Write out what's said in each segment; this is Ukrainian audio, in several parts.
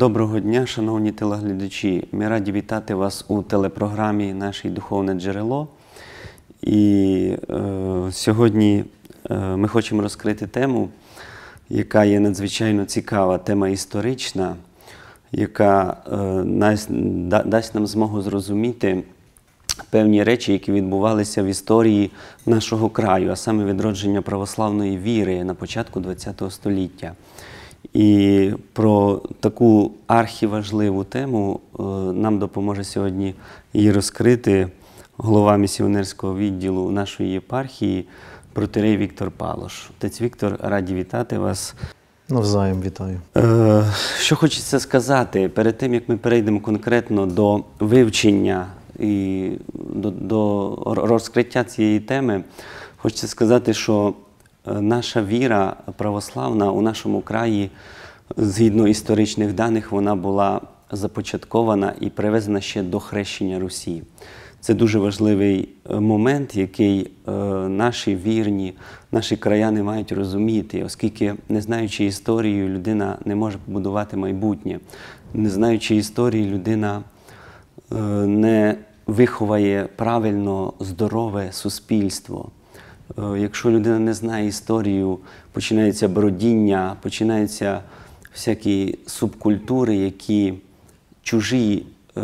Доброго дня, шановні телеглядачі. Ми раді вітати вас у телепрограмі Наше духовне джерело. І е, сьогодні е, ми хочемо розкрити тему, яка є надзвичайно цікава, тема історична, яка е, дасть нам змогу зрозуміти певні речі, які відбувалися в історії нашого краю, а саме відродження православної віри на початку ХХ століття. І про таку архіважливу тему е, нам допоможе сьогодні її розкрити голова місіонерського відділу нашої єпархії, протирей Віктор Палош. Отець Віктор, раді вітати вас. Навзаєм вітаю. Е, що хочеться сказати, перед тим як ми перейдемо конкретно до вивчення і до, до розкриття цієї теми, хочеться сказати, що Е, наша віра православна у нашому краї, згідно історичних даних, вона була започаткована і привезена ще до хрещення Русі. Це дуже важливий е, момент, який е, наші вірні, наші краяни мають розуміти, оскільки, не знаючи історію, людина не може побудувати майбутнє. Не знаючи історії, людина не виховає правильно здорове суспільство. Е, якщо людина не знає історію, починається бродіння, починаються всякі субкультури, які чужі е,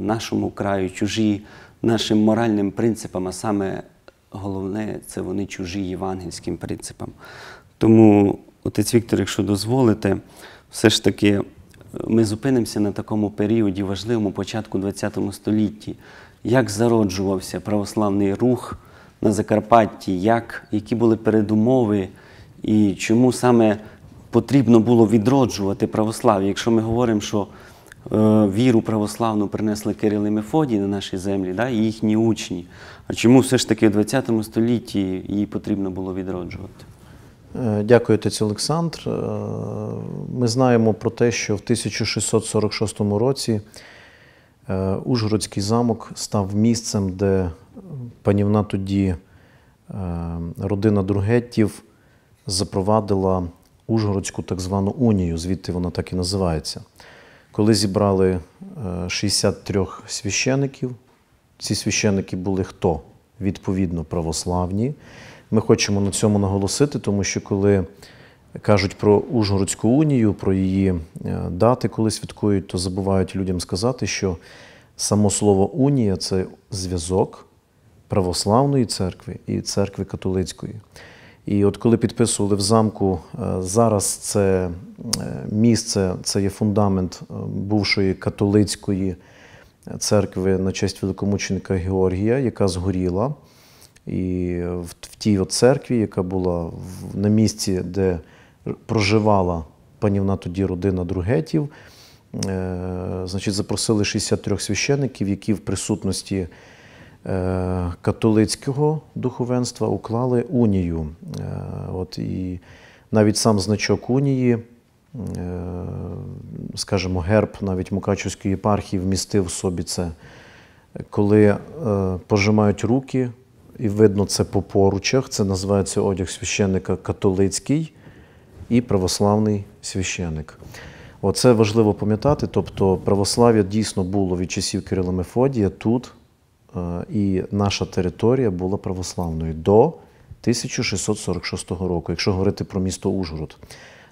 нашому краю, чужі нашим моральним принципам, а саме головне, це вони чужі євангельським принципам. Тому, отець Віктор, якщо дозволите, все ж таки е, ми зупинимося на такому періоді, важливому початку ХХ столітті, як зароджувався православний рух на Закарпатті, як, які були передумови і чому саме потрібно було відроджувати православ'я. Якщо ми говоримо, що е, віру православну принесли Кирил і Мефодій на наші землі, да, і їхні учні, а чому все ж таки в ХХ столітті її потрібно було відроджувати? Е, дякую, отець Олександр. Е, ми знаємо про те, що в 1646 році е, Ужгородський замок став місцем, де панівна тоді е, родина Другеттів запровадила Ужгородську так звану унію, звідти вона так і називається. Коли зібрали 63 е, священиків, ці священики були хто? Відповідно, православні. Ми хочемо на цьому наголосити, тому що коли кажуть про Ужгородську унію, про її е, дати, коли святкують, то забувають людям сказати, що само слово унія це зв'язок, православної церкви і церкви католицької. І от коли підписували в замку, е, зараз це е, місце, це є фундамент е, бувшої католицької церкви на честь великомученика Георгія, яка згоріла. І в тій от церкві, яка була на місці, де проживала панівна тоді родина Другетів, значить, запросили 63 священиків, які в присутності. Е, католицького духовенства уклали унію. Е, от І навіть сам значок унії, е, скажімо, герб навіть Мукачівської єпархії вмістив в собі це, коли пожимають руки, і видно це по поручах. Це називається одяг священника католицький і православний священник. Оце важливо пам'ятати, тобто православ'я дійсно було від часів Кирила Мефодія тут. Е, і наша територія була православною до 1646 року, якщо говорити про місто Ужгород.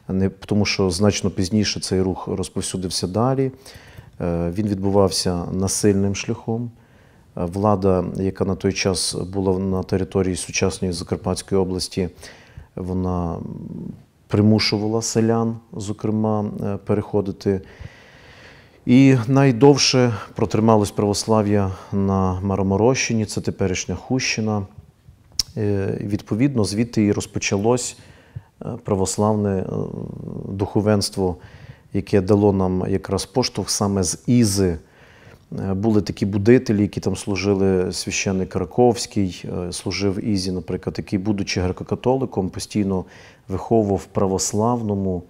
Не, Тому що значно пізніше цей рух розповсюдився далі. Е, він відбувався насильним шляхом. Е, влада, яка на той час була на території сучасної Закарпатської області, вона примушувала селян, зокрема, переходити і найдовше протрималось православ'я на Мароморощині, це теперішня Хущина. Е, відповідно, звідти і розпочалось е, православне е, духовенство, яке дало нам якраз поштовх саме з Ізи. Були такі будителі, які там служили священник Раковський, служив Ізі, наприклад, який, будучи греко-католиком, постійно виховував православному.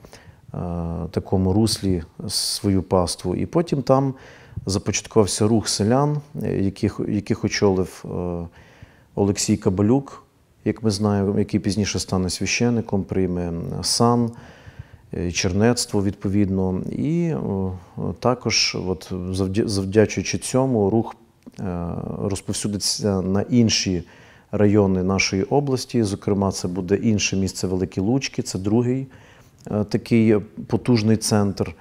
Е, такому руслі свою паству. І потім там започаткувався рух селян, е, яких яких очолив е, Олексій Кабалюк, як ми знаємо, який пізніше стане священником, прийме сан. Чернецтво відповідно, і також, от завдячуючи цьому, рух розповсюдиться на інші райони нашої області. Зокрема, це буде інше місце Великі Лучки, це другий Е, такий потужний центр.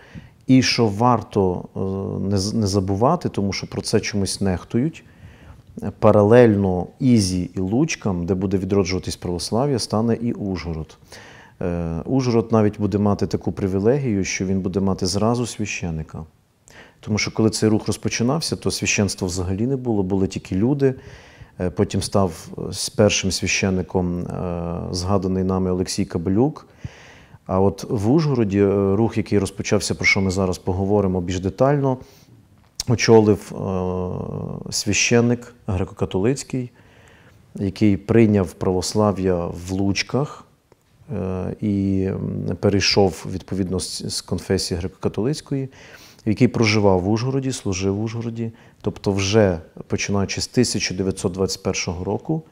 І що варто е, не забувати, тому що про це чомусь нехтують. Е, паралельно Ізі і Лучкам, де буде відроджуватись православ'я, стане і Ужгород. Ужгород навіть буде мати таку привілегію, що він буде мати зразу священика. Тому що коли цей рух розпочинався, то священства взагалі не було, були тільки люди. Потім став першим священником згаданий нами Олексій Кабелюк. А от в Ужгороді е, рух, який розпочався, про що ми зараз поговоримо більш детально, очолив е, священник греко-католицький, який прийняв православ'я в Лучках е, і перейшов відповідно з конфесії греко-католицької, який проживав в Ужгороді, служив в Ужгороді, тобто, вже починаючи з 1921 року.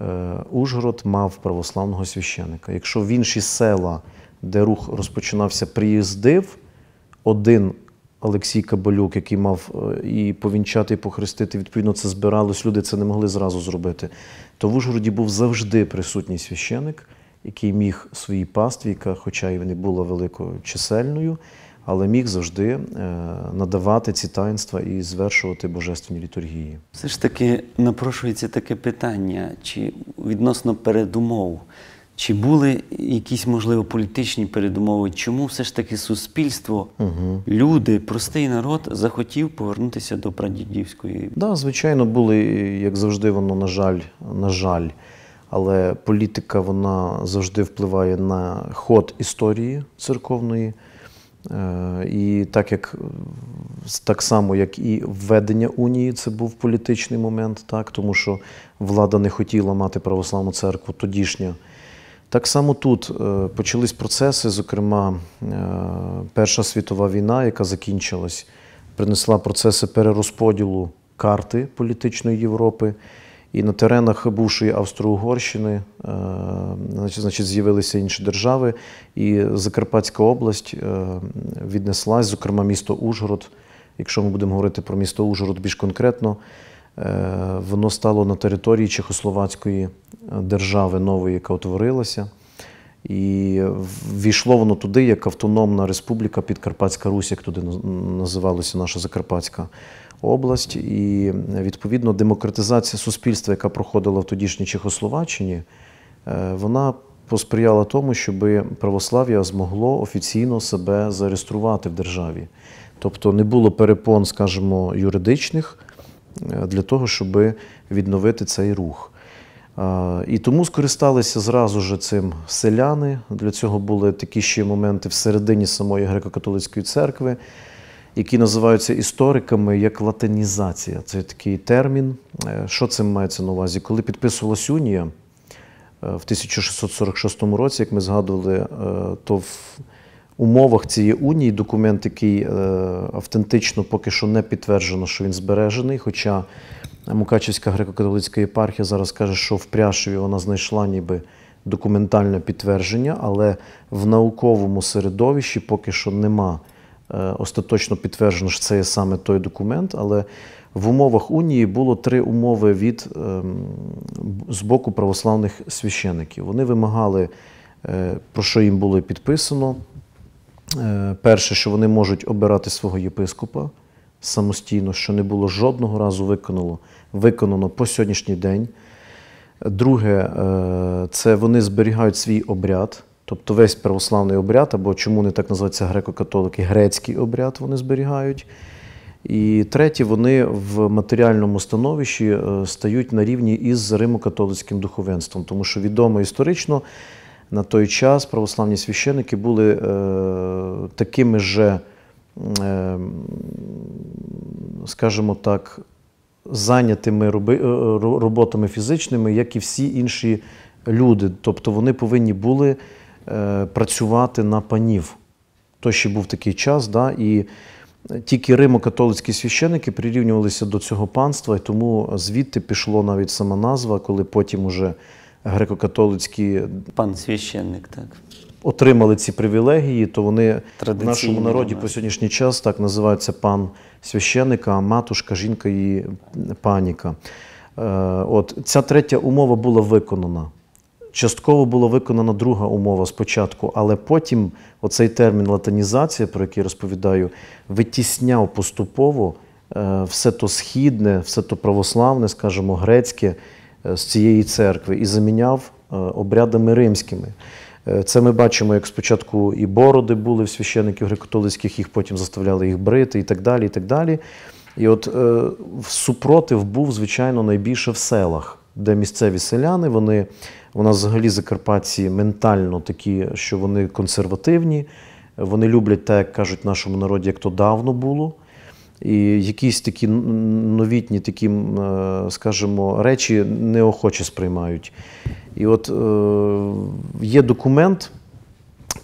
Е, Ужгород мав православного священика. Якщо в інші села, де рух розпочинався, приїздив один Олексій Кабалюк, який мав е, і повінчати, і похрестити, відповідно, це збиралось, люди це не могли зразу зробити. То в Ужгороді був завжди присутній священик, який міг своїй пастві, яка, хоча й не була великою чисельною але міг завжди е, надавати ці таїнства і звершувати божественні літургії. Все ж таки напрошується таке питання, чи відносно передумов. Чи були якісь, можливо, політичні передумови? Чому все ж таки суспільство, угу. люди, простий народ захотів повернутися до прадідівської? Так, да, звичайно, були, як завжди, воно, на жаль, на жаль, але політика вона завжди впливає на ход історії церковної. Е, і так як так само, як і введення унії, це був політичний момент, так тому що влада не хотіла мати православну церкву тодішня. Так само тут е, почались процеси, зокрема, е, Перша світова війна, яка закінчилась, принесла процеси перерозподілу карти політичної Європи. І на теренах бувшої Австро-Угорщини е, значить, з'явилися інші держави, і Закарпатська область е, віднеслась, зокрема, місто Ужгород. Якщо ми будемо говорити про місто Ужгород більш конкретно, е, воно стало на території Чехословацької держави нової, яка утворилася. І війшло воно туди, як Автономна Республіка Підкарпатська Русь, як туди називалася наша Закарпатська область, і відповідно демократизація суспільства, яка проходила в тодішній Чехословаччині, е, вона посприяла тому, щоб православ'я змогло офіційно себе зареєструвати в державі. Тобто не було перепон, скажімо, юридичних е, для того, щоб відновити цей рух. Е, і тому скористалися зразу ж цим селяни. Для цього були такі ще моменти всередині самої греко-католицької церкви які називаються істориками як латинізація. Це такий термін. Е, що цим мається на увазі? Коли підписувалась унія е, в 1646 році, як ми згадували, е, то в умовах цієї унії документ, який автентично поки що не підтверджено, що він збережений. Хоча Мукачівська греко-католицька єпархія зараз каже, що в Пряшеві вона знайшла ніби. Документальне підтвердження, але в науковому середовищі поки що нема Е, остаточно підтверджено, що це є саме той документ, але в умовах Унії було три умови від ем, з боку православних священиків. Вони вимагали, е, про що їм було підписано. Е, перше, що вони можуть обирати свого єпископа самостійно, що не було жодного разу виконано, виконано по сьогоднішній день. Друге, це вони зберігають свій обряд. Тобто весь православний обряд, або чому не так називаються греко-католики, грецький обряд вони зберігають. І третє, вони в матеріальному становищі е, стають на рівні із римо-католицьким духовенством, тому що відомо історично на той час православні священики були е, такими же, е, скажімо так, зайнятими е, роботами фізичними, як і всі інші люди. Тобто вони повинні були. Е, працювати на панів. То ще був такий час, да, і тільки римо-католицькі священики прирівнювалися до цього панства, і тому звідти пішло навіть сама назва, коли потім уже греко-католицькі пан священник, так. Отримали ці привілегії, то вони в нашому народі по сьогоднішній час так називаються пан священика, а матушка, жінка і паніка. Е, от ця третя умова була виконана частково була виконана друга умова спочатку, але потім оцей термін латинізація, про який розповідаю, витісняв поступово е, все то східне, все то православне, скажімо, грецьке е, з цієї церкви і заміняв е, обрядами римськими. Це ми бачимо, як спочатку і бороди були в священиків греко-католицьких, їх потім заставляли їх брити і так далі. І так далі. І от супротив був, звичайно, найбільше в селах де місцеві селяни. Вони у нас взагалі закарпатці ментально такі, що вони консервативні, вони люблять те, як кажуть в нашому народі, як то давно було. І якісь такі новітні, такі, е, скажімо, речі неохоче сприймають. І от е, є документ,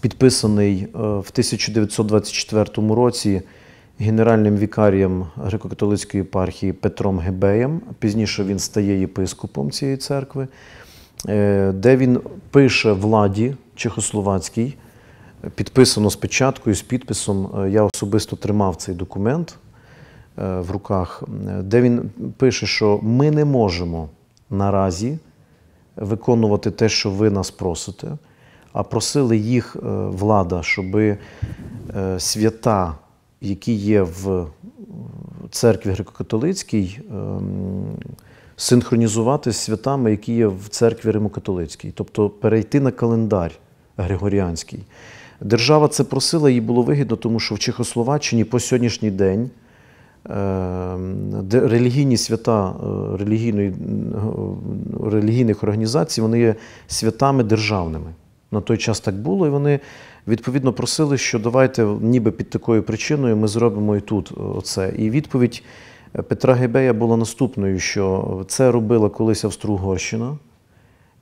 підписаний е, в 1924 році генеральним вікарієм греко-католицької епархії Петром Гебеєм. Пізніше він стає єпископом цієї церкви, е, де він пише владі Чехословацькій. Підписано з печаткою, з підписом. Е, я особисто тримав цей документ е, в руках, де він пише, що ми не можемо наразі виконувати те, що ви нас просите, а просили їх влада, щоб свята які є в церкві греко-католицькій, ем, синхронізувати з святами, які є в церкві Римокатолицькій, тобто перейти на календар Григоріанський. Держава це просила, їй було вигідно, тому що в Чехословаччині по сьогоднішній день ем, релігійні свята е, е, релігійних організацій вони є святами державними. На той час так було, і вони Відповідно, просили, що давайте, ніби під такою причиною, ми зробимо і тут це. І відповідь е, Петра Гебея була наступною: що це робила колись Австро-Угорщина.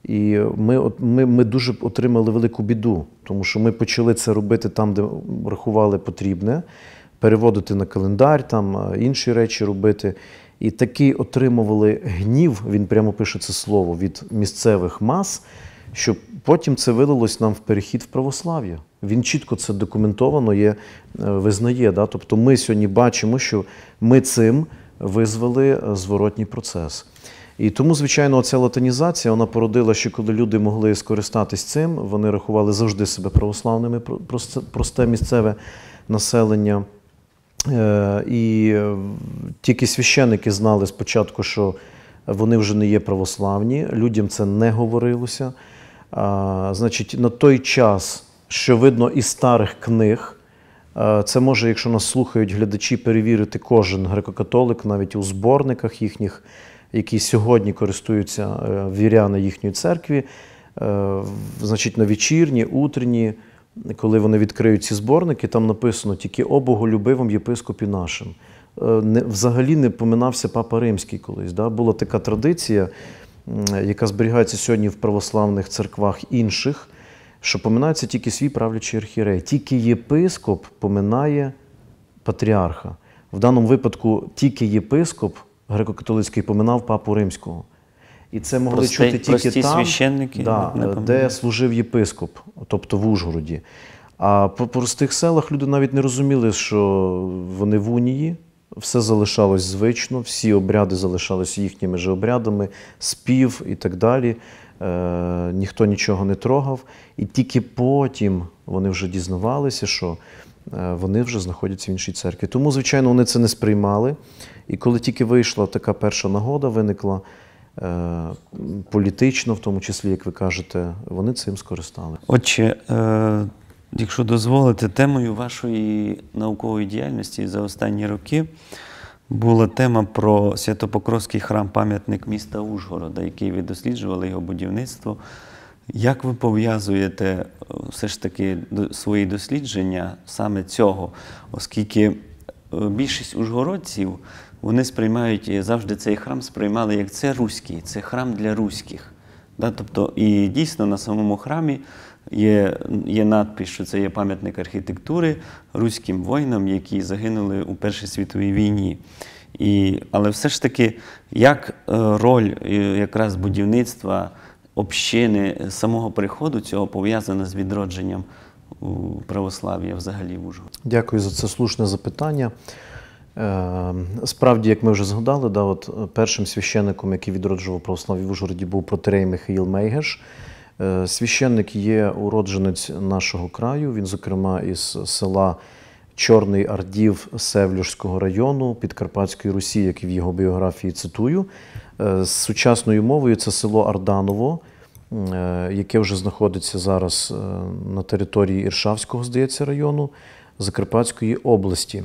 І ми ми, ми дуже отримали велику біду, тому що ми почали це робити там, де рахували потрібне, переводити на календар, там е, інші речі робити. І таки отримували гнів. Він прямо пише це слово від місцевих мас, що Потім це вилилось нам в перехід в православ'я. Він чітко це документовано є, е, визнає. Да? Тобто ми сьогодні бачимо, що ми цим визвали е, зворотній процес. І тому, звичайно, ця латинізація вона породила, що коли люди могли скористатись цим, вони рахували завжди себе православними, просте місцеве населення. Е, і тільки священики знали спочатку, що вони вже не є православні, людям це не говорилося. Значить, на той час, що видно із старих книг, е, це може, якщо нас слухають глядачі, перевірити кожен греко-католик, навіть у зборниках їхніх, які сьогодні користуються е, віряни їхньої церкві, е, значить, на вечірні, утренні, коли вони відкриють ці зборники, там написано тільки о боголюбивим єпископі нашим. Взагалі не поминався Папа Римський колись. Да? Була така традиція яка зберігається сьогодні в православних церквах інших, що поминається тільки свій правлячий архірей. Тільки єпископ поминає патріарха. В даному випадку тільки єпископ греко-католицький поминав папу римського. І це могли Прости, чути тільки прості там, священники, да, е, де служив єпископ, тобто в Ужгороді. А по простих селах люди навіть не розуміли, що вони в унії, все залишалось звично, всі обряди залишались їхніми же обрядами, спів і так далі. Е, Ніхто нічого не трогав. І тільки потім вони вже дізнавалися, що е, вони вже знаходяться в іншій церкві. Тому, звичайно, вони це не сприймали. І коли тільки вийшла така перша нагода, виникла е, політично, в тому числі, як ви кажете, вони цим скористали. Отже. Е... Якщо дозволите, темою вашої наукової діяльності за останні роки була тема про Святопокровський храм пам'ятник міста Ужгорода, який ви досліджували його будівництво. Як ви пов'язуєте е, все ж таки свої дослідження саме цього? Оскільки е, більшість ужгородців вони сприймають завжди цей храм сприймали як це руський, це храм для руських. Тобто, і дійсно на самому храмі. Є є надпис, що це є пам'ятник архітектури руським воїнам, які загинули у Першій світовій війні. І, Але все ж таки, як е, роль е, якраз будівництва общини е, самого приходу цього пов'язана з відродженням православ'я взагалі в Ужгороді? Дякую за це слушне запитання. Справді, як ми вже згадали, да, от першим священником, який відроджував православ'я в Ужгороді, був протерей Михаїл Мейгеш. Е, священник є уродженець нашого краю. Він, зокрема, із села Чорний Ардів Севлюшського району Підкарпатської Русі, як і в його біографії цитую. Е, з сучасною мовою це село Арданово, е, яке вже знаходиться зараз на території Іршавського, здається, району Закарпатської області.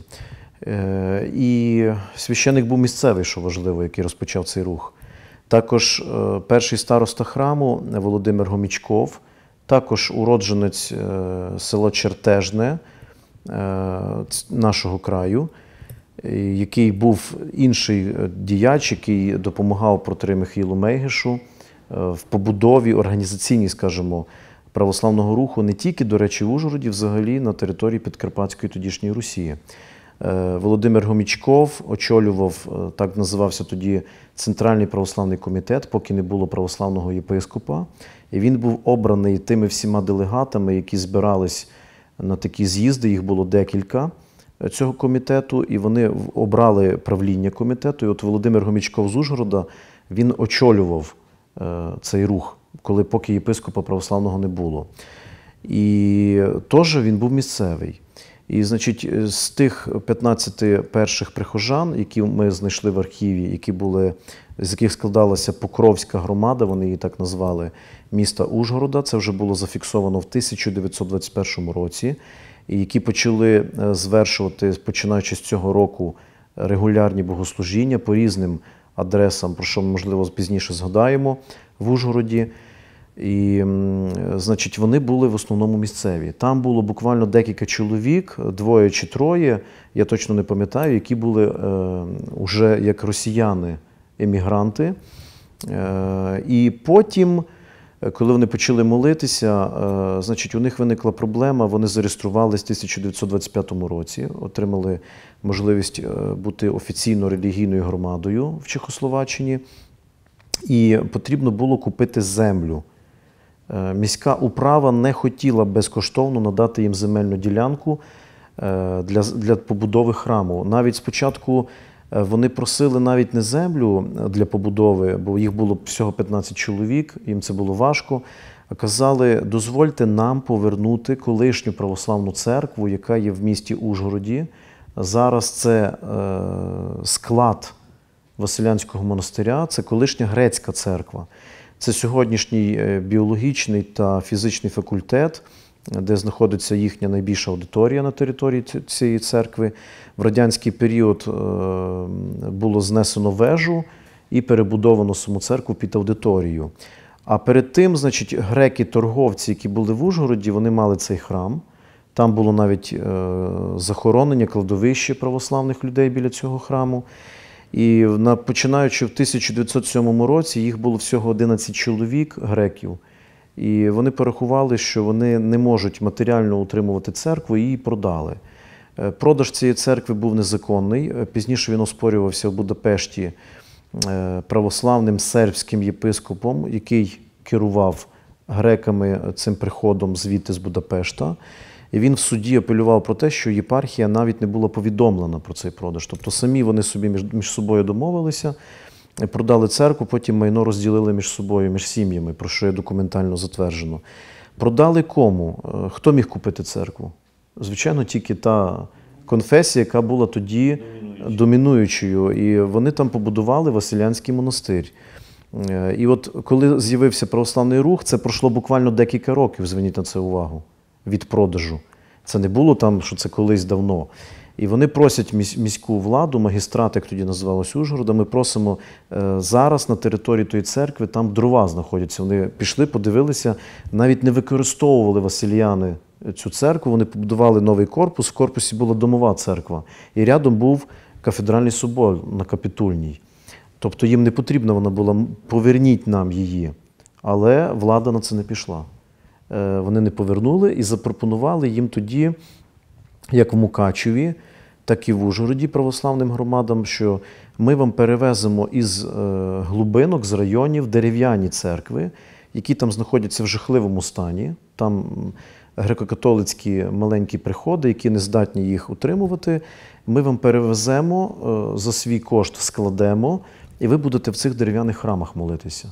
І священик був місцевий, що важливо, який розпочав цей рух. Також е, перший староста храму Володимир Гомічков, також уродженець е, села Чертежне е, нашого краю, який був інший діяч, який допомагав проти Михайлу Мейгешу в побудові організаційній, скажімо, православного руху не тільки, до речі, в Ужгороді, взагалі на території Підкарпатської тодішньої Росії. Е, Володимир Гомічков очолював, е, так називався тоді Центральний православний комітет, поки не було православного єпископа. І він був обраний тими всіма делегатами, які збирались на такі з'їзди. Їх було декілька е, цього комітету, і вони обрали правління комітету. І от Володимир Гомічков з Ужгорода він очолював цей рух, коли поки єпископа православного не було. І теж він був місцевий. І, значить, е, з тих 15 перших прихожан, які ми знайшли в архіві, які були, з яких складалася Покровська громада, вони її так назвали, міста Ужгорода, це вже було зафіксовано в 1921 році, і які почали е, звершувати, починаючи з цього року, регулярні богослужіння по різним адресам, про що ми можливо пізніше згадаємо в Ужгороді. І, значить, вони були в основному місцеві. Там було буквально декілька чоловік, двоє чи троє, я точно не пам'ятаю, які були е, уже як росіяни-емігранти. Е, І потім, коли вони почали молитися, е, значить, у них виникла проблема. Вони зареєструвалися в 1925 році, отримали можливість е, бути офіційно релігійною громадою в Чехословаччині. І потрібно було купити землю. Е, міська управа не хотіла безкоштовно надати їм земельну ділянку е, для для побудови храму. Навіть спочатку е, вони просили навіть не землю для побудови, бо їх було всього 15 чоловік, їм це було важко. Казали, дозвольте нам повернути колишню православну церкву, яка є в місті Ужгороді. Зараз це склад Василянського монастиря, це колишня грецька церква. Це сьогоднішній е, біологічний та фізичний факультет, де знаходиться їхня найбільша аудиторія на території цієї церкви. В радянський період е, було знесено вежу і перебудовано саму церкву під аудиторію. А перед тим, значить, греки-торговці, які були в Ужгороді, вони мали цей храм. Там було навіть е, захоронення, кладовище православних людей біля цього храму. І починаючи в 1907 році їх було всього 11 чоловік греків, і вони порахували, що вони не можуть матеріально утримувати церкву і її продали. Е, продаж цієї церкви був незаконний. Е, пізніше він оспорювався в Будапешті е, православним сербським єпископом, який керував греками цим приходом звідти з Будапешта. І він в суді апелював про те, що єпархія навіть не була повідомлена про цей продаж. Тобто самі вони собі між, між собою домовилися, е, продали церкву, потім майно розділили між собою, між сім'ями, про що є документально затверджено. Продали кому? Е, хто міг купити церкву? Звичайно, тільки та конфесія, яка була тоді домінуючою. І вони там побудували Василянський монастир. Е, і от коли з'явився православний рух, це пройшло буквально декілька років, зверніть на це увагу від продажу. Це не було там, що це колись давно. І вони просять міську владу, магістрат, як тоді називалось Ужгорода. Ми просимо е, зараз на території тої церкви, там дрова знаходяться. Вони пішли, подивилися, навіть не використовували васильяни е, цю церкву. Вони побудували новий корпус. В корпусі була домова церква, і рядом був кафедральний собор на капітульній. Тобто їм не потрібна вона була, поверніть нам її, але влада на це не пішла. Е, вони не повернули і запропонували їм тоді, як в Мукачеві, так і в Ужгороді православним громадам, що ми вам перевеземо із е, глибинок, з районів дерев'яні церкви, які там знаходяться в жахливому стані. Там греко-католицькі маленькі приходи, які не здатні їх утримувати. Ми вам перевеземо е, за свій кошт, складемо, і ви будете в цих дерев'яних храмах молитися.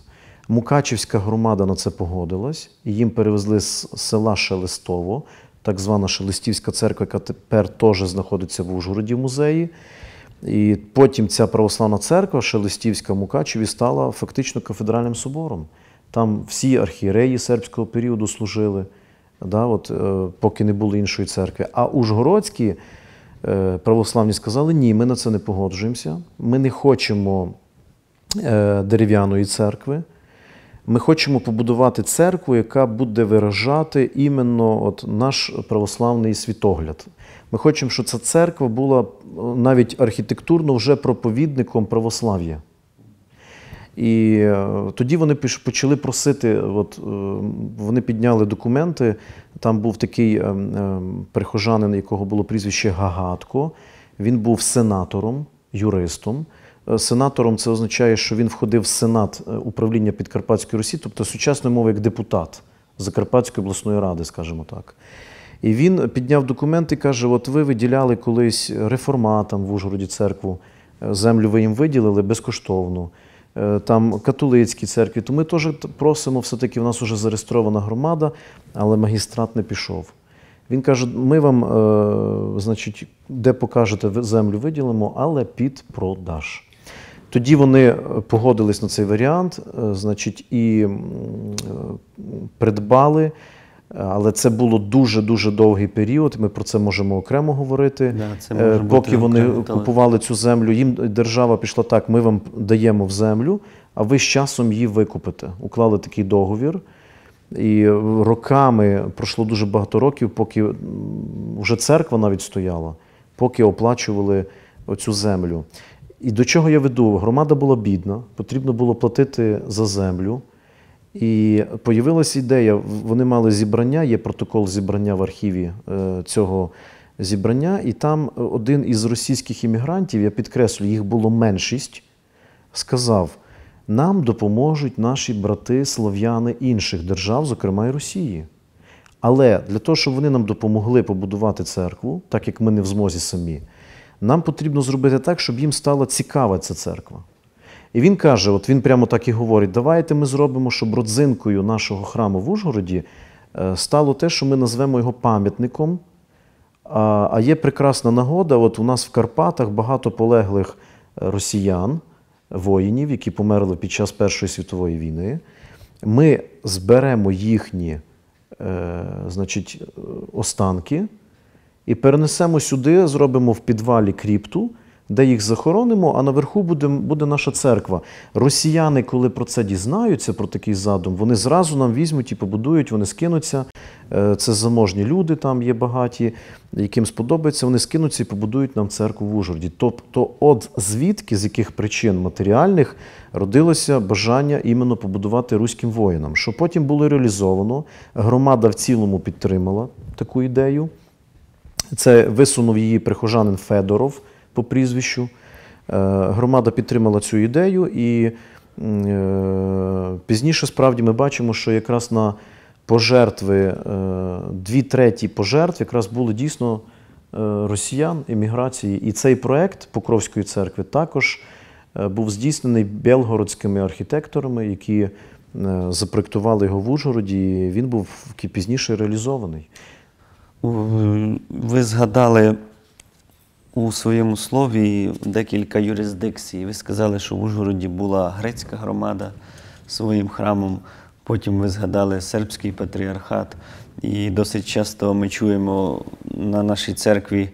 Мукачівська громада на це погодилась, і їм перевезли з села Шелестово, так звана Шелестівська церква, яка тепер теж знаходиться в Ужгороді музеї. І потім ця православна церква Шелестівська в Мукачеві стала фактично кафедральним собором. Там всі архієреї сербського періоду служили, да, от, е, поки не було іншої церкви. А Ужгородські е, православні сказали, ні, ми на це не погоджуємося, ми не хочемо е, дерев'яної церкви. Ми хочемо побудувати церкву, яка буде виражати іменно от наш православний світогляд. Ми хочемо, щоб ця церква була е, навіть архітектурно вже проповідником православ'я. І е, тоді вони почали просити. От е, вони підняли документи. Там був такий ем, ем, прихожанин, якого було прізвище Гагатко. Він був сенатором, юристом. Е, сенатором це означає, що він входив в сенат е, управління Підкарпатської Русі, тобто сучасною мовою як депутат Закарпатської обласної ради, скажімо так. І він підняв документи і каже: От ви виділяли колись реформатам в Ужгороді церкву, е, землю ви їм виділили безкоштовно, там католицькі церкві. То ми теж просимо, все-таки в нас вже зареєстрована громада, але магістрат не пішов. Він каже: ми вам, значить, де покажете землю виділимо, але під продаж. Тоді вони е, погодились на цей варіант, е, значить, і е, придбали. Але це було дуже-дуже довгий період. Ми про це можемо окремо говорити. Да, може Поки вони окремо, купували цю землю, їм держава пішла так: ми вам даємо в землю, а ви з часом її викупите. Уклали такий договір. І роками пройшло дуже багато років, поки вже церква навіть стояла, поки оплачували оцю землю. І до чого я веду? Громада була бідна, потрібно було платити за землю. І появилася ідея, вони мали зібрання, є протокол зібрання в архіві е, цього зібрання, і там е, один із російських іммігрантів, я підкреслю, їх було меншість, сказав: нам допоможуть наші брати слов'яни інших держав, зокрема і Росії. Але для того, щоб вони нам допомогли побудувати церкву, так як ми не в змозі самі. Нам потрібно зробити так, щоб їм стала цікава ця церква. І він каже: от він прямо так і говорить: давайте ми зробимо, щоб родзинкою нашого храму в Ужгороді е, стало те, що ми назвемо його пам'ятником. А є прекрасна нагода: от у нас в Карпатах багато полеглих е, росіян, воїнів, які померли під час Першої світової війни. Ми зберемо їхні, е, значить, останки. І перенесемо сюди, зробимо в підвалі кріпту, де їх захоронимо, а наверху буде буде наша церква. Росіяни, коли про це дізнаються, про такий задум, вони зразу нам візьмуть і побудують, вони скинуться. Е, це заможні люди, там є багаті, яким сподобається, вони скинуться і побудують нам церкву в Ужгороді. Тобто, от звідки, з яких причин матеріальних родилося бажання іменно побудувати руським воїнам, що потім було реалізовано, громада в цілому підтримала таку ідею. Це висунув її прихожанин Федоров по прізвищу. Е, громада підтримала цю ідею, і е, пізніше справді ми бачимо, що якраз на пожертви, е, дві треті пожертв якраз були дійсно росіян еміграції. І цей проект Покровської церкви також був здійснений білгородськими архітекторами, які запроектували його в Ужгороді. і Він був пізніше реалізований. Ви згадали у своєму слові декілька юрисдикцій. Ви сказали, що в Ужгороді була грецька громада своїм храмом. Потім ви згадали сербський патріархат. І досить часто ми чуємо на нашій церкві,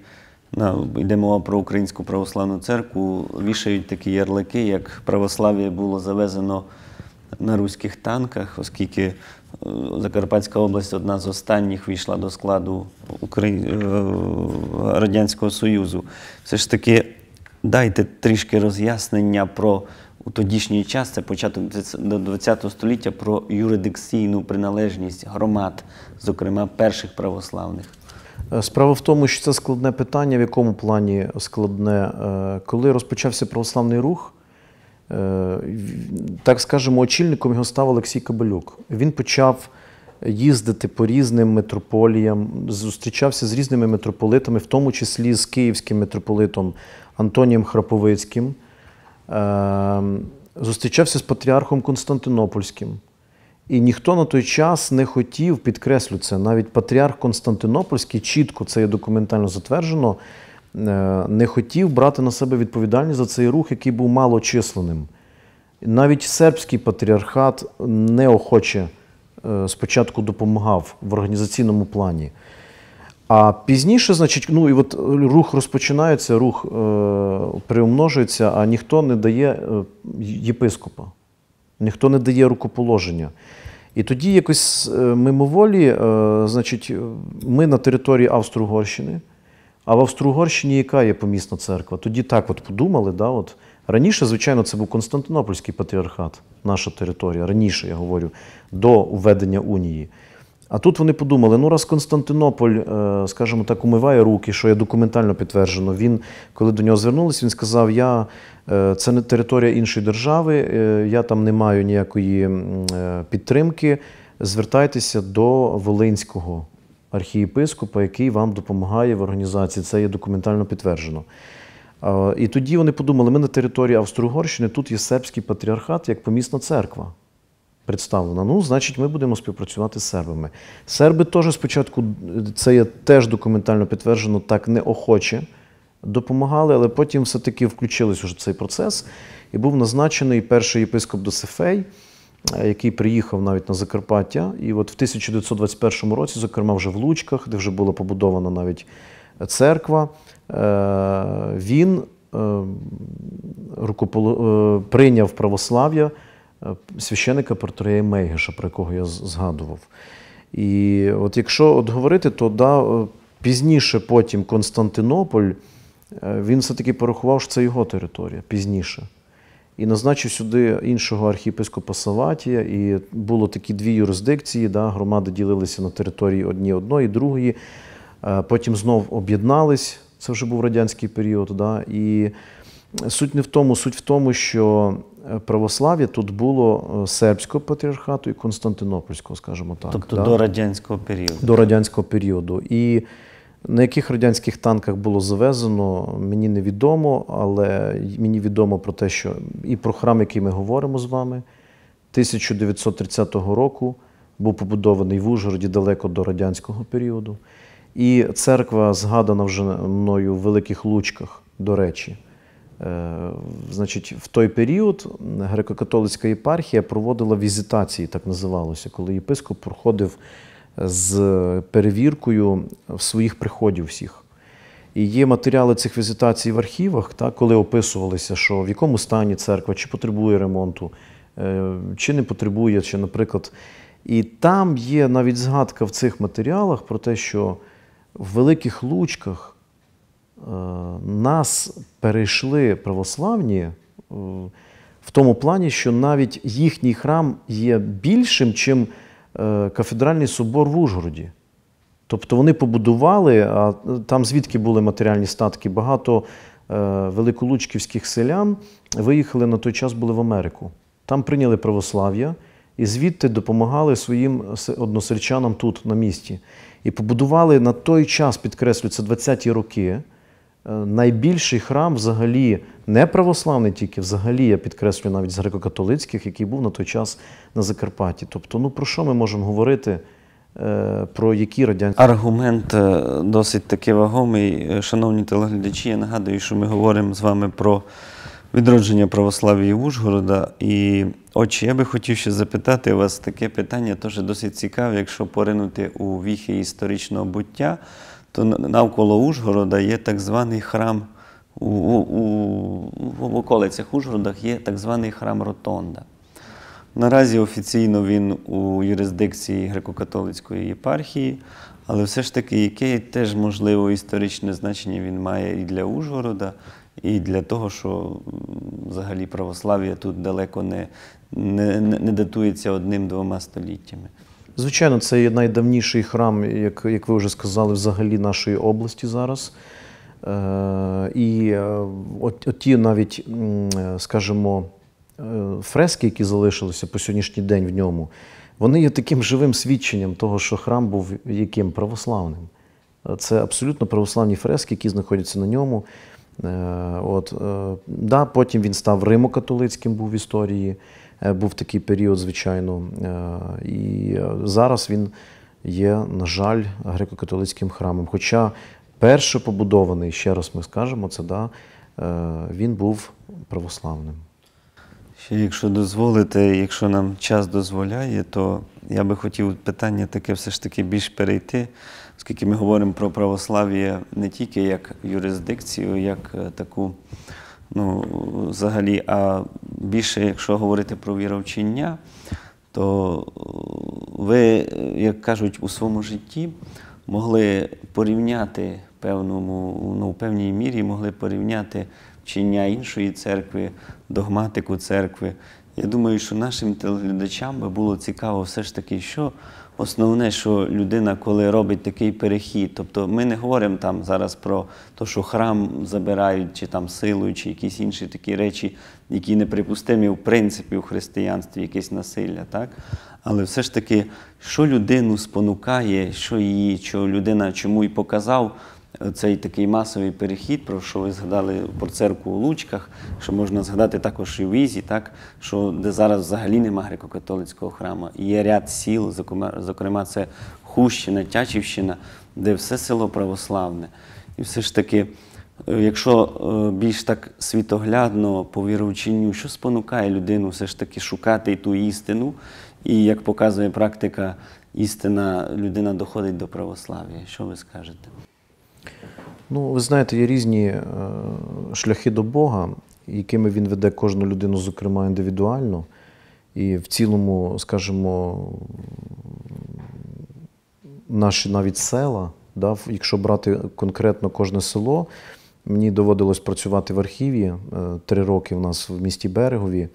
на, йдемо про Українську православну церкву, вішають такі ярлики, як православ'я було завезено на руських танках, оскільки Е, Закарпатська область одна з останніх війшла до складу е, Радянського Союзу. Все ж таки, дайте трішки роз'яснення про у тодішній час, це початок ХХ століття, про юридикційну приналежність громад, зокрема перших православних. Е, справа в тому, що це складне питання, в якому плані складне, коли розпочався православний рух. Е, так скажемо, очільником його став Олексій Кабелюк. Він почав їздити по різним митрополіям, зустрічався з різними митрополитами, в тому числі з київським митрополитом Антонієм Храповицьким. Е, зустрічався з патріархом Константинопольським. І ніхто на той час не хотів, підкреслю це, навіть патріарх Константинопольський чітко це є документально затверджено, Е, не хотів брати на себе відповідальність за цей рух, який був малочисленим. Навіть сербський патріархат неохоче е, спочатку допомагав в організаційному плані. А пізніше, значить, ну і от рух розпочинається, рух е, приумножується, а ніхто не дає е, єпископа, ніхто не дає рукоположення. І тоді якось мимоволі, е, значить, ми на території Австро-Угорщини. А в Австро-Угорщині яка є помісна церква? Тоді так от подумали. Да, от. Раніше, звичайно, це був Константинопольський патріархат, наша територія, раніше, я говорю, до введення унії. А тут вони подумали: ну, раз Константинополь, е, скажімо так, умиває руки, що є документально підтверджено, він, коли до нього звернулися, він сказав: я, е, це не територія іншої держави, е, я там не маю ніякої підтримки. Звертайтеся до Волинського архієпископа, який вам допомагає в організації. Це є документально підтверджено. І тоді вони подумали, ми на території Австро-Угорщини, тут є сербський патріархат як помісна церква представлена. Ну, значить, ми будемо співпрацювати з сербами. Серби теж спочатку, це є теж документально підтверджено, так неохоче допомагали, але потім все-таки включились уже в цей процес. І був назначений перший єпископ Досифей який приїхав навіть на Закарпаття. І от в 1921 році, зокрема, вже в Лучках, де вже була побудована навіть е, церква, е, він е, прийняв православ'я священика Портрея Мейгеша, про якого я згадував. І от якщо от говорити, то да, пізніше потім Константинополь, він все-таки порахував, що це його територія пізніше. І назначив сюди іншого архієпископа Саватія, і було такі дві юрисдикції, да, громади ділилися на території одні одної, другої. Е, потім знов об'єднались, це вже був радянський період. Да, І суть не в тому, суть в тому, що е, православ'я тут було е, сербського патріархату і Константинопольського, скажімо так. Тобто да? до радянського періоду. До радянського періоду. І на яких радянських танках було завезено, мені невідомо, але мені відомо про те, що і про храм, який ми говоримо з вами, 1930 року був побудований в Ужгороді далеко до радянського періоду. І церква згадана вже мною в Великих Лучках, до речі. Е, значить, в той період греко-католицька єпархія проводила візитації, так називалося, коли єпископ проходив з перевіркою своїх приходів всіх. І є матеріали цих візитацій в архівах, так, коли описувалися, що в якому стані церква, чи потребує ремонту, е, чи не потребує, чи, наприклад. І там є навіть згадка в цих матеріалах про те, що в великих лучках е, нас перейшли православні е, в тому плані, що навіть їхній храм є більшим, чим. Е, кафедральний собор в Ужгороді. Тобто вони побудували, а там звідки були матеріальні статки, багато е, великолучківських селян виїхали на той час були в Америку. Там прийняли православ'я і звідти допомагали своїм односельчанам тут, на місті. І побудували на той час, підкреслюю, це 20-ті роки. Е, найбільший храм взагалі не православний, тільки взагалі, я підкреслю навіть з греко-католицьких, який був на той час на Закарпатті. Тобто, ну про що ми можемо говорити? Е, про які радянські аргумент е, досить таки вагомий. Шановні телеглядачі, я нагадую, що ми говоримо з вами про відродження православ'я Ужгорода. І отче, я би хотів ще запитати вас таке питання, теж досить цікаве, якщо поринути у віхи історичного буття то тобто навколо Ужгорода є так званий храм. У, у, у, В околицях Ужгорода є так званий храм Ротонда. Наразі офіційно він у юрисдикції греко-католицької єпархії, але все ж таки, яке теж можливо історичне значення він має і для Ужгорода, і для того, що взагалі православ'я тут далеко не, не, не датується одним-двома століттями. Звичайно, це є найдавніший храм, як як ви вже сказали, взагалі нашої області зараз. Е, І е, от, от ті навіть, скажімо, е, фрески, які залишилися по сьогоднішній день в ньому, вони є таким живим свідченням того, що храм був яким православним. Це абсолютно православні фрески, які знаходяться на ньому. Е, от, е, да, Потім він став римокатолицьким, був в історії. Е, був такий період, звичайно. Е, і е, зараз він є, на жаль, греко-католицьким храмом. Хоча перше побудований, ще раз ми скажемо, це да, він був православним. Ще, якщо дозволите, якщо нам час дозволяє, то я би хотів питання таке все ж таки більш перейти, оскільки ми говоримо про православ'я не тільки як юрисдикцію, як таку ну, взагалі, а більше, якщо говорити про віровчення, то ви, як кажуть, у своєму житті могли порівняти певному, ну, в певній мірі могли порівняти вчення іншої церкви, догматику церкви. Я думаю, що нашим телеглядачам би було цікаво все ж таки, що Основне, що людина, коли робить такий перехід, тобто ми не говоримо там зараз про те, що храм забирають, чи там силою, чи якісь інші такі речі, які неприпустимі в принципі у християнстві, якесь насилля, так? Але все ж таки, що людину спонукає, що її, що людина чому й показав цей такий масовий перехід, про що ви згадали про церкву у Лучках, що можна згадати також і в Ізі, так що де зараз взагалі нема греко-католицького храму. І Є ряд сіл, зокрема, це Хущина, Тячівщина, де все село православне. І все ж таки, е, якщо е, більш так світоглядно по віровченню, що спонукає людину все ж таки шукати ту істину, і як показує практика, істина людина доходить до православ'я. Що ви скажете? Ну, ви знаєте, є різні е, шляхи до Бога, якими він веде кожну людину, зокрема індивідуально. І в цілому, скажімо, наші навіть села, да, якщо брати конкретно кожне село, мені доводилось працювати в архіві е, три роки в нас в місті Берегові.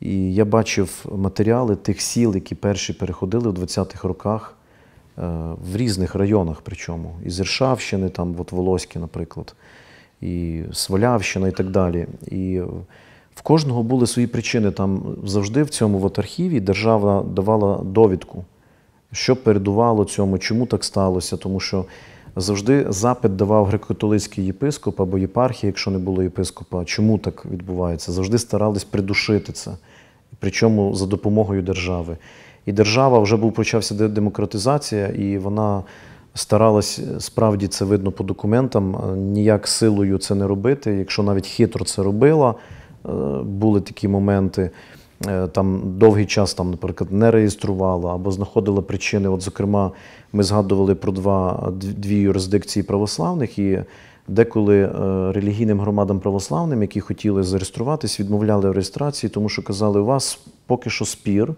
І я бачив матеріали тих сіл, які перші переходили в 20-х роках Е, в різних районах, причому із Іршавщини, там от Волоські, наприклад, і Свалявщина, і так далі. І в кожного були свої причини. Там завжди в цьому от архіві держава давала довідку, що передувало цьому, чому так сталося, тому що. Завжди запит давав греко-католицький єпископ або єпархія, якщо не було єпископа, чому так відбувається? Завжди старались придушити це, причому за допомогою держави. І держава вже був почався демократизація, і вона старалась е, справді це видно по документам. Е, ніяк силою це не робити. Якщо навіть хитро це робила, е, були такі моменти. Там довгий час там, наприклад, не реєструвала або знаходила причини. От, зокрема, ми згадували про два дві юрисдикції православних, і деколи релігійним громадам православним, які хотіли зареєструватись, відмовляли в реєстрації, тому що казали, у вас поки що спір.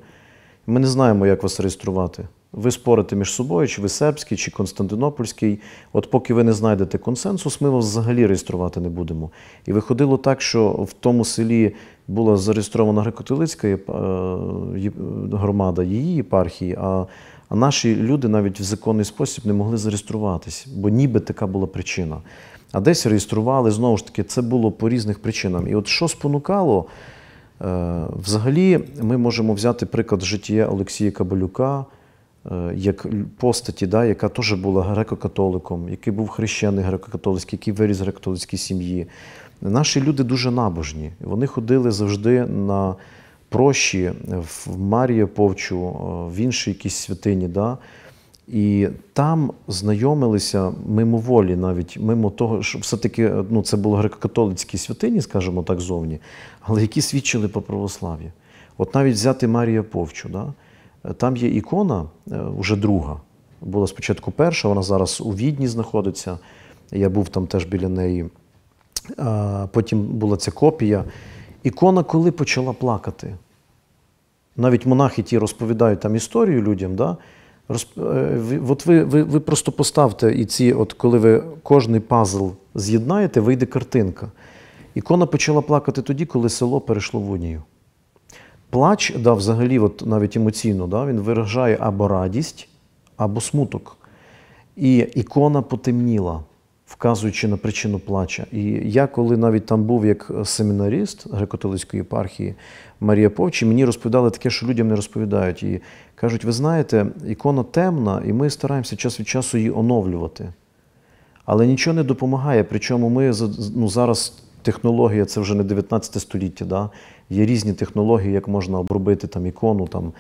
Ми не знаємо, як вас реєструвати. Ви спорите між собою, чи ви сербський, чи Константинопольський. От поки ви не знайдете консенсус, ми вас взагалі реєструвати не будемо. І виходило так, що в тому селі була зареєстрована греко е, громада, її єпархії, а наші люди навіть в законний спосіб не могли зареєструватись, бо ніби така була причина. А десь реєстрували знову ж таки, це було по різних причинам. І от що спонукало? Е, взагалі, ми можемо взяти приклад життя Олексія Кабалюка е, як постаті, да, яка теж була греко-католиком, який був хрещений греко-католицький, який виріс в греко-католицькій сім'ї. Наші люди дуже набожні. Вони ходили завжди на прощі в Марію Повчу, е, в інші якісь святині. Да? І там знайомилися мимоволі, навіть мимо того, що все-таки ну, це було греко-католицькі святині, скажімо так, зовні, але які свідчили по православ'ю. От навіть взяти Марія Повчу, да? там є ікона, вже е, друга. Була спочатку перша, вона зараз у Відні знаходиться. Я був там теж біля неї. Потім була ця копія. Ікона, коли почала плакати. Навіть монахи ті розповідають там історію людям. да? Е, от ви ви, ви просто поставте і ці, от коли ви кожний пазл з'єднаєте, вийде картинка. Ікона почала плакати тоді, коли село перейшло в унію. Плач, да, взагалі, от навіть емоційно, да, він виражає або радість, або смуток. І ікона потемніла, вказуючи на причину плача. І я, коли навіть там був як семінаріст греко-католицької єпархії, Марія Повчі, мені розповідали таке, що людям не розповідають. І кажуть, ви знаєте, ікона темна, і ми стараємося час від часу її оновлювати. Але нічого не допомагає. Причому ми ну, зараз технологія, це вже не 19 століття. да? Є різні технології, як можна обробити там ікону. Там.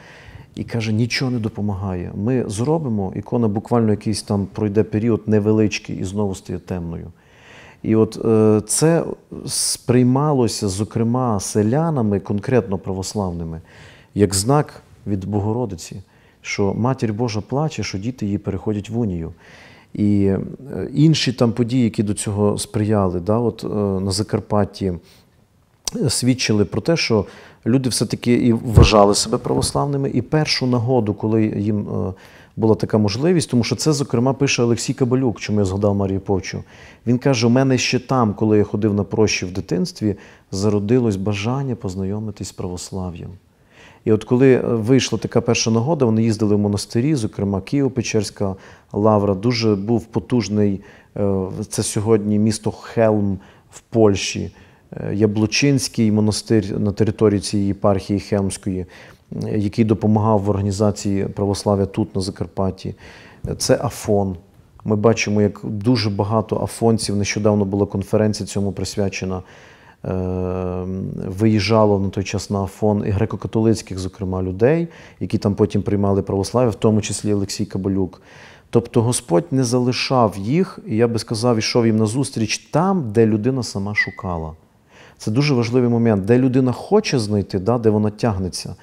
І каже, нічого не допомагає. Ми зробимо, ікона буквально якийсь там пройде період невеличкий і знову стає темною. І от е, це сприймалося, зокрема, селянами, конкретно православними, як знак від Богородиці, що Матір Божа плаче, що діти її переходять в унію. І е, інші там події, які до цього сприяли, да, от е, на Закарпатті свідчили про те, що люди все-таки і вважали себе православними, і першу нагоду, коли їм була така можливість, тому що це, зокрема, пише Олексій Кабалюк, чому я згадав Марію Почу. Він каже: у мене ще там, коли я ходив на прощі в дитинстві, зародилось бажання познайомитись з православ'ям. І от коли е, вийшла така перша нагода, вони їздили в монастирі, зокрема Києво-Печерська лавра, дуже був потужний. Е, це сьогодні місто Хелм в Польщі, е, Яблучинський монастир на території цієї єпархії Хемської який допомагав в організації православ'я тут, на Закарпатті. Це Афон. Ми бачимо, як дуже багато афонців. Нещодавно була конференція цьому присвячена. Е, виїжджало на той час на Афон і греко-католицьких, зокрема, людей, які там потім приймали православ'я, в тому числі Олексій Кабалюк. Тобто Господь не залишав їх, і я би сказав, йшов їм назустріч там, де людина сама шукала. Це дуже важливий момент, де людина хоче знайти, да, де вона тягнеться.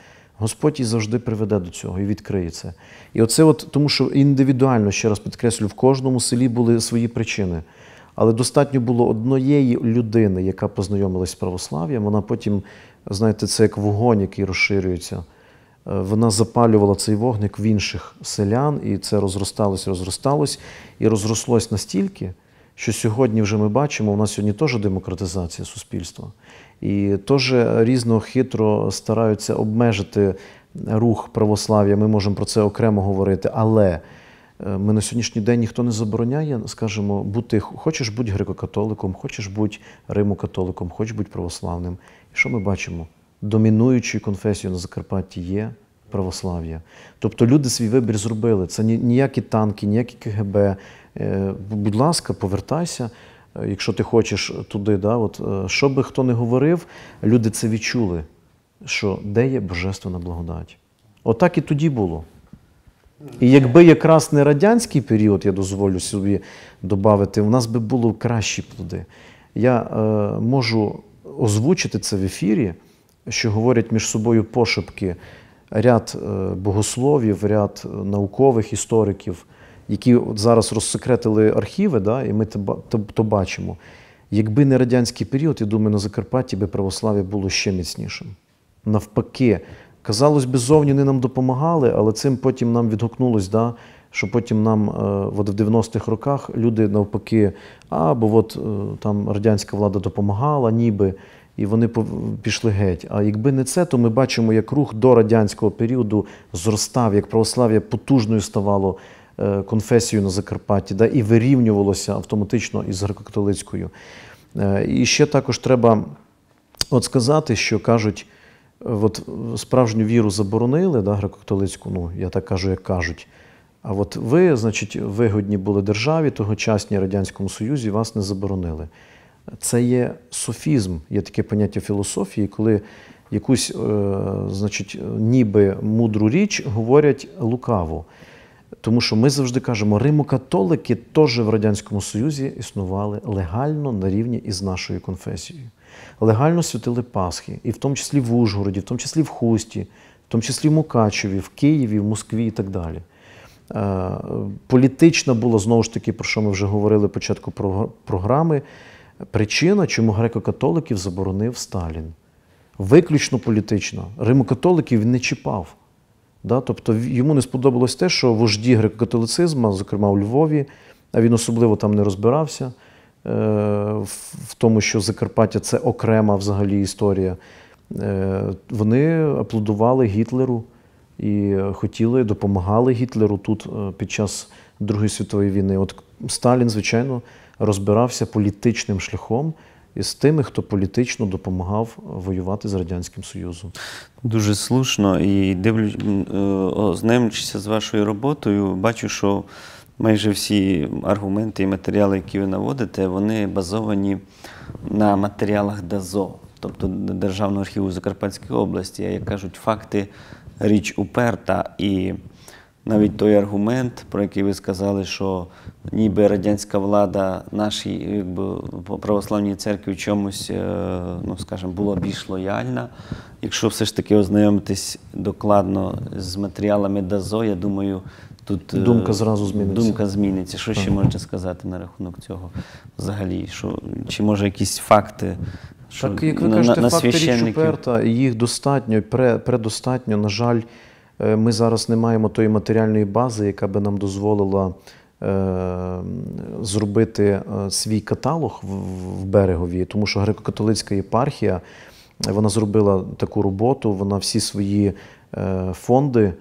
Господь і завжди приведе до цього і відкриє це. І оце, от, тому що індивідуально, ще раз підкреслю, в кожному селі були свої причини. Але достатньо було одної людини, яка познайомилась з православ'ям. Вона потім, знаєте, це як вогонь, який розширюється. Е, вона запалювала цей вогник в інших селян, і це розросталось, розросталось, і розрослось настільки, що сьогодні вже ми бачимо, у нас сьогодні теж демократизація суспільства. І теж різно хитро стараються обмежити рух православ'я. Ми можемо про це окремо говорити, але е, ми на сьогоднішній день ніхто не забороняє, скажімо, бути хочеш бути греко-католиком, хочеш бути римокатоликом, хочеш бути православним. І що ми бачимо? Домінуючою конфесією на Закарпатті є православ'я. Тобто люди свій вибір зробили. Це ніякі танки, ніякі КГБ. Е, будь ласка, повертайся. Е, якщо ти хочеш туди, да, от, е, що би хто не говорив, люди це відчули, що де є божественна благодать. Отак і тоді було. І якби якраз не радянський період, я дозволю собі додати, у нас би було кращі плоди. Я е, можу озвучити це в ефірі, що говорять між собою пошепки ряд е, богословів, ряд е, наукових істориків які от зараз розсекретили архіви, да, і ми то бачимо. Якби не радянський період, я думаю, на Закарпатті би православ'я було ще міцнішим. Навпаки, казалось би, зовні не нам допомагали, але цим потім нам відгукнулось, да, що потім нам е, от в 90-х роках люди навпаки, а, бо от е, там радянська влада допомагала, ніби. І вони пішли геть. А якби не це, то ми бачимо, як рух до радянського періоду зростав, як православ'я потужною ставало Е, конфесією на Закарпатті, да, і вирівнювалося автоматично із греко-католицькою. Е, і ще також треба от сказати, що кажуть, от справжню віру заборонили, да, греко-католицьку, ну я так кажу, як кажуть. А от ви, значить, вигодні були державі тогочасній Радянському Союзі, вас не заборонили. Це є софізм, є таке поняття філософії, коли якусь, е, значить, ніби мудру річ говорять лукаво. Тому що ми завжди кажемо, римокатолики теж в Радянському Союзі існували легально на рівні із нашою конфесією. Легально святили Пасхи, і в тому числі в Ужгороді, в тому числі в Хусті, в тому числі в Мукачеві, в Києві, в Москві і так далі. Е, політична була знову ж таки, про що ми вже говорили початку програми, причина, чому греко-католиків заборонив Сталін. Виключно політична. Римокатоликів він не чіпав. Да? Тобто йому не сподобалось те, що вожді греко-католицизма, зокрема у Львові, а він особливо там не розбирався е, в тому, що Закарпаття це окрема взагалі історія. Е, вони аплодували Гітлеру і хотіли, допомагали Гітлеру тут е, під час Другої світової війни. От Сталін, звичайно, розбирався політичним шляхом. Із тими, хто політично допомагав воювати з радянським союзом. Дуже слушно і дивлюсь, е, ознайомлюючися з вашою роботою, бачу, що майже всі аргументи і матеріали, які ви наводите, вони базовані на матеріалах ДАЗО, тобто Державного архіву Закарпатської області, як кажуть, факти річ уперта і. Навіть той аргумент, про який ви сказали, що ніби радянська влада нашій православній церкві в чомусь, е, ну скажімо, була більш лояльна. Якщо все ж таки ознайомитись докладно з матеріалами ДАЗО, я думаю, тут е, думка зразу зміниться. Думка зміниться. Що ще можете сказати на рахунок цього взагалі? Що, Чи може якісь факти? Що так, як ви кажете, на, на факти річ Уперта, їх достатньо, предостатньо, на жаль. Е, ми зараз не маємо тої матеріальної бази, яка би нам дозволила е, зробити е, свій каталог в берегові, тому що греко-католицька єпархія вона зробила таку роботу, вона всі свої фонди.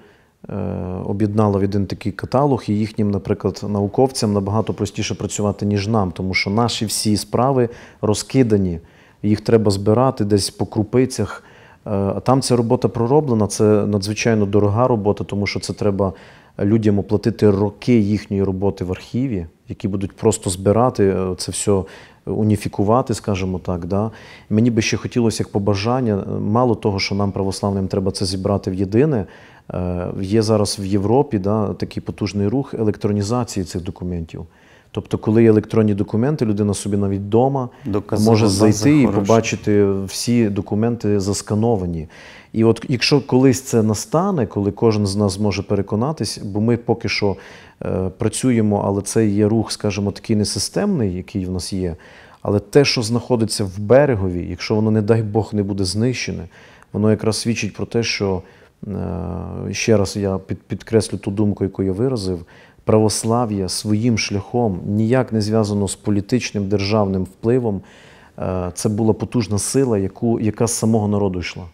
Об'єднала в один такий каталог, і їхнім, наприклад, науковцям набагато простіше працювати, ніж нам, тому що наші всі справи розкидані, їх треба збирати десь по крупицях. Е, там ця робота пророблена, це надзвичайно дорога робота, тому що це треба людям оплатити роки їхньої роботи в архіві, які будуть просто збирати е, це все уніфікувати, скажімо так. Да? Мені би ще хотілося як побажання. Е, мало того, що нам, православним, треба це зібрати в єдине. Є зараз в Європі да, такий потужний рух електронізації цих документів. Тобто, коли є електронні документи, людина собі навіть вдома може зайти і хороша. побачити всі документи заскановані. І от якщо колись це настане, коли кожен з нас може переконатись, бо ми поки що е, працюємо, але це є рух, скажімо, такий несистемний, який в нас є. Але те, що знаходиться в берегові, якщо воно, не дай Бог, не буде знищене, воно якраз свідчить про те, що е, ще раз я під, підкреслю ту думку, яку я виразив православ'я своїм шляхом ніяк не зв'язано з політичним державним впливом. Е, це була потужна сила, яку, яка з самого народу йшла.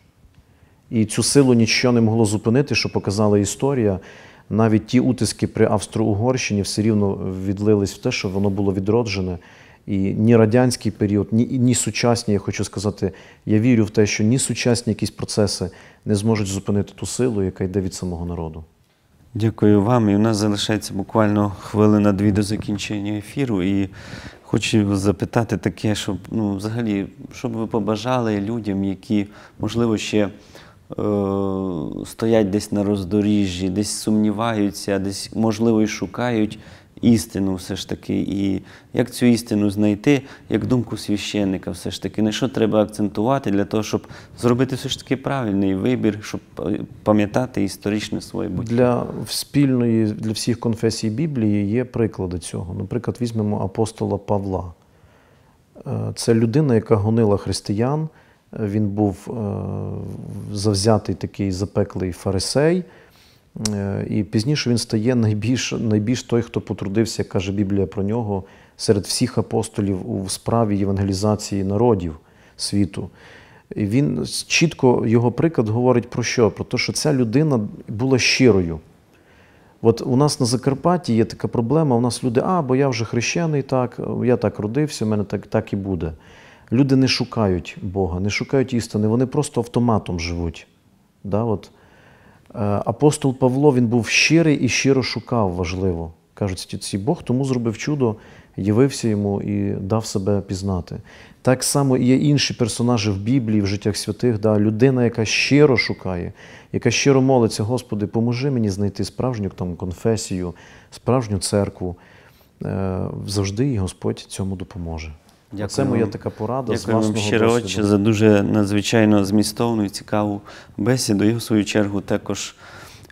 І цю силу нічого не могло зупинити, що показала історія. Навіть ті утиски при Австро-Угорщині все рівно відлились в те, що воно було відроджене. І ні радянський період, ні ні сучасні, я хочу сказати, я вірю в те, що ні сучасні якісь процеси не зможуть зупинити ту силу, яка йде від самого народу. Дякую вам. І у нас залишається буквально хвилина-дві до закінчення ефіру. І хочу запитати таке, щоб ну, взагалі, щоб ви побажали людям, які, можливо, ще. Е, стоять десь на роздоріжжі, десь сумніваються, десь можливо і шукають істину все ж таки, і як цю істину знайти, як думку священника, все ж таки, на що треба акцентувати для того, щоб зробити все ж таки правильний вибір, щоб пам'ятати історичне своє буття? Для спільної, для всіх конфесій Біблії є приклади цього. Наприклад, візьмемо апостола Павла. Е, це людина, яка гонила християн. Е, він був е, завзятий такий запеклий фарисей. Е, і пізніше він стає найбільш найбільш той, хто потрудився, як каже Біблія про нього, серед всіх апостолів у справі євангелізації народів світу. І Він чітко його приклад говорить про що? Про те, що ця людина була щирою. От у нас на Закарпатті є така проблема: у нас люди, а, бо я вже хрещений, так, я так родився, в мене так, так і буде. Люди не шукають Бога, не шукають істини, вони просто автоматом живуть. Да, от. Е, апостол Павло він був щирий і щиро шукав важливо. Кажуть, ці Бог тому зробив чудо, явився йому і дав себе пізнати. Так само і є інші персонажі в Біблії, в життях святих, да, людина, яка щиро шукає, яка щиро молиться, Господи, поможи мені знайти справжню там, конфесію, справжню церкву. Е, завжди і Господь цьому допоможе. Дякую. Це моя така порада. Дякую з власного вам щиро досвіду. за дуже надзвичайно змістовну і цікаву бесіду. І в свою чергу також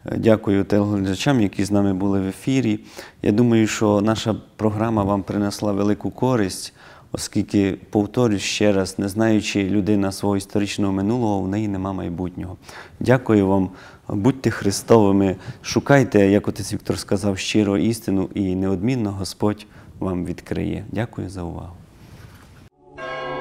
е, дякую телеглядачам, які з нами були в ефірі. Я думаю, що наша програма вам принесла велику користь, оскільки, повторюсь ще раз, не знаючи людина свого історичного минулого, в неї нема майбутнього. Дякую вам, будьте Христовими, шукайте, як отець Віктор сказав, щиро істину і неодмінно Господь вам відкриє. Дякую за увагу. Bye.